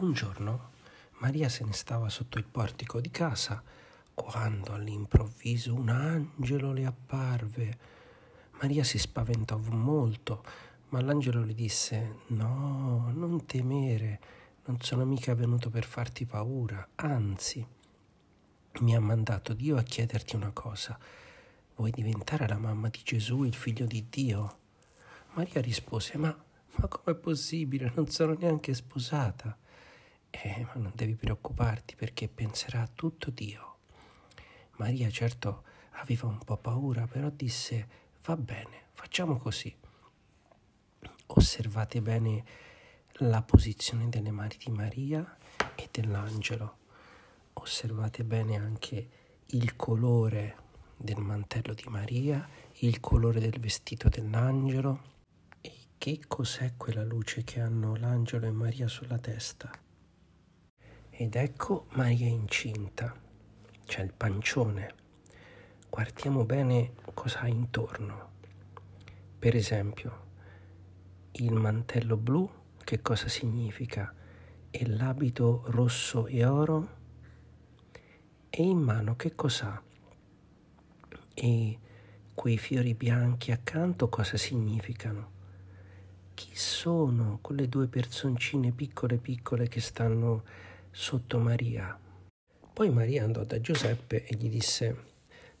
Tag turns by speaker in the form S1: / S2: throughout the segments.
S1: Un giorno Maria se ne stava sotto il portico di casa quando all'improvviso un angelo le apparve. Maria si spaventò molto, ma l'angelo le disse No, non temere, non sono mica venuto per farti paura, anzi mi ha mandato Dio a chiederti una cosa. Vuoi diventare la mamma di Gesù, il figlio di Dio? Maria rispose Ma, ma com'è possibile? Non sono neanche sposata eh, ma non devi preoccuparti perché penserà a tutto Dio. Maria certo aveva un po' paura, però disse, va bene, facciamo così. Osservate bene la posizione delle mani di Maria e dell'angelo. Osservate bene anche il colore del mantello di Maria, il colore del vestito dell'angelo e che cos'è quella luce che hanno l'angelo e Maria sulla testa. Ed ecco Maria incinta, c'è il pancione. Guardiamo bene cosa ha intorno. Per esempio, il mantello blu, che cosa significa? E l'abito rosso e oro? E in mano che cos'ha? E quei fiori bianchi accanto cosa significano? Chi sono quelle due personcine piccole piccole che stanno sotto Maria. Poi Maria andò da Giuseppe e gli disse,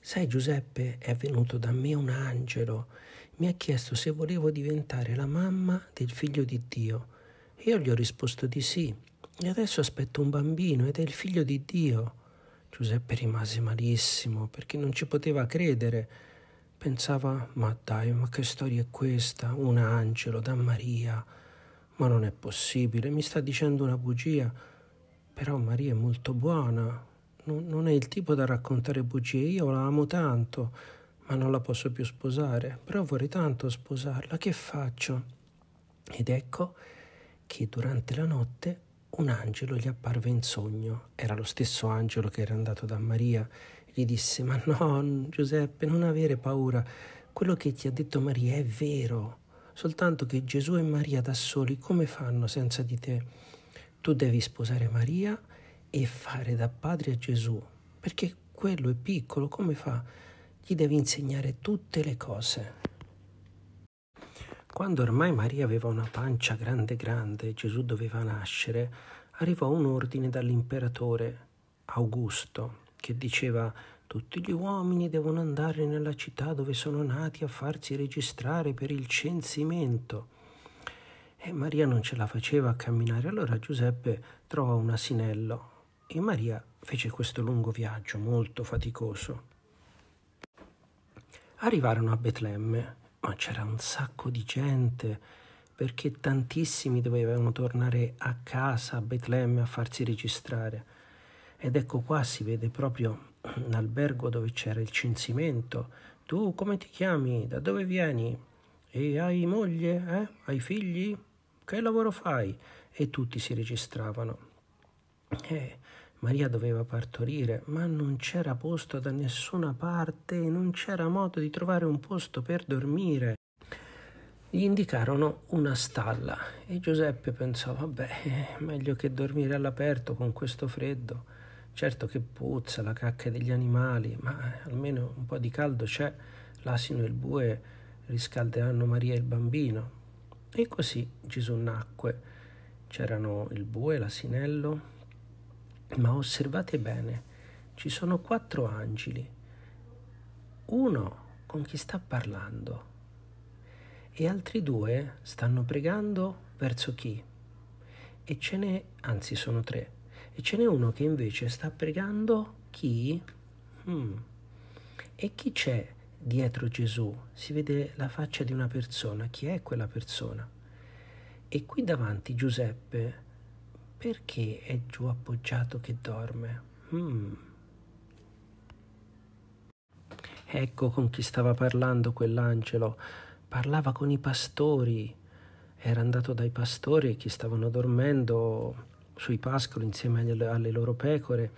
S1: Sai Giuseppe, è venuto da me un angelo, mi ha chiesto se volevo diventare la mamma del figlio di Dio. io gli ho risposto di sì, e adesso aspetto un bambino ed è il figlio di Dio. Giuseppe rimase malissimo perché non ci poteva credere. Pensava, ma dai, ma che storia è questa? Un angelo da Maria. Ma non è possibile, mi sta dicendo una bugia. Però Maria è molto buona, non, non è il tipo da raccontare bugie, io la amo tanto, ma non la posso più sposare, però vorrei tanto sposarla, che faccio? Ed ecco che durante la notte un angelo gli apparve in sogno, era lo stesso angelo che era andato da Maria, gli disse, ma no Giuseppe, non avere paura, quello che ti ha detto Maria è vero, soltanto che Gesù e Maria da soli come fanno senza di te? tu devi sposare Maria e fare da padre a Gesù, perché quello è piccolo, come fa? Gli devi insegnare tutte le cose. Quando ormai Maria aveva una pancia grande grande e Gesù doveva nascere, arrivò un ordine dall'imperatore Augusto che diceva tutti gli uomini devono andare nella città dove sono nati a farsi registrare per il censimento e Maria non ce la faceva a camminare. Allora Giuseppe trovò un asinello e Maria fece questo lungo viaggio molto faticoso. Arrivarono a Betlemme, ma c'era un sacco di gente perché tantissimi dovevano tornare a casa a Betlemme a farsi registrare. Ed ecco qua si vede proprio l'albergo dove c'era il censimento. Tu come ti chiami? Da dove vieni? E hai moglie? Eh? Hai figli? che lavoro fai? E tutti si registravano. Eh, Maria doveva partorire, ma non c'era posto da nessuna parte non c'era modo di trovare un posto per dormire. Gli indicarono una stalla e Giuseppe pensò, vabbè, meglio che dormire all'aperto con questo freddo. Certo che puzza la cacca degli animali, ma almeno un po' di caldo c'è. L'asino e il bue riscalderanno Maria e il bambino. E così Gesù nacque. C'erano il bue, l'asinello, ma osservate bene, ci sono quattro angeli. Uno con chi sta parlando e altri due stanno pregando verso chi? E ce n'è, anzi sono tre, e ce n'è uno che invece sta pregando chi? Hmm. E chi c'è dietro Gesù si vede la faccia di una persona. Chi è quella persona? E qui davanti Giuseppe, perché è giù appoggiato che dorme? Mm. Ecco con chi stava parlando quell'angelo. Parlava con i pastori. Era andato dai pastori che stavano dormendo sui pascoli insieme alle loro pecore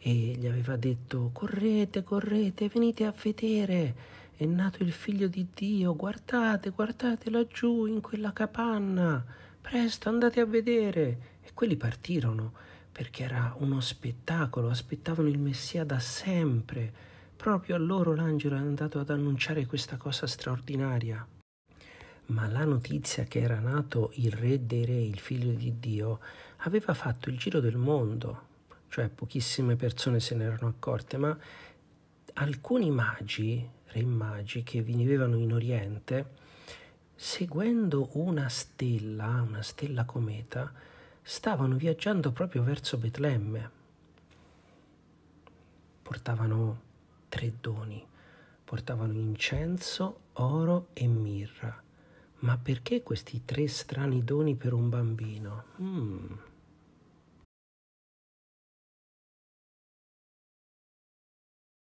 S1: e gli aveva detto correte, correte, venite a vedere, è nato il figlio di Dio, guardate, guardate laggiù in quella capanna, presto andate a vedere. E quelli partirono perché era uno spettacolo, aspettavano il Messia da sempre. Proprio a loro l'angelo è andato ad annunciare questa cosa straordinaria. Ma la notizia che era nato il Re dei Re, il Figlio di Dio, aveva fatto il giro del mondo, cioè pochissime persone se ne erano accorte, ma alcuni magi, re magi, che vivevano in Oriente, seguendo una stella, una stella cometa, stavano viaggiando proprio verso Betlemme. Portavano tre doni, portavano incenso, oro e mirra. Ma perché questi tre strani doni per un bambino? Mm.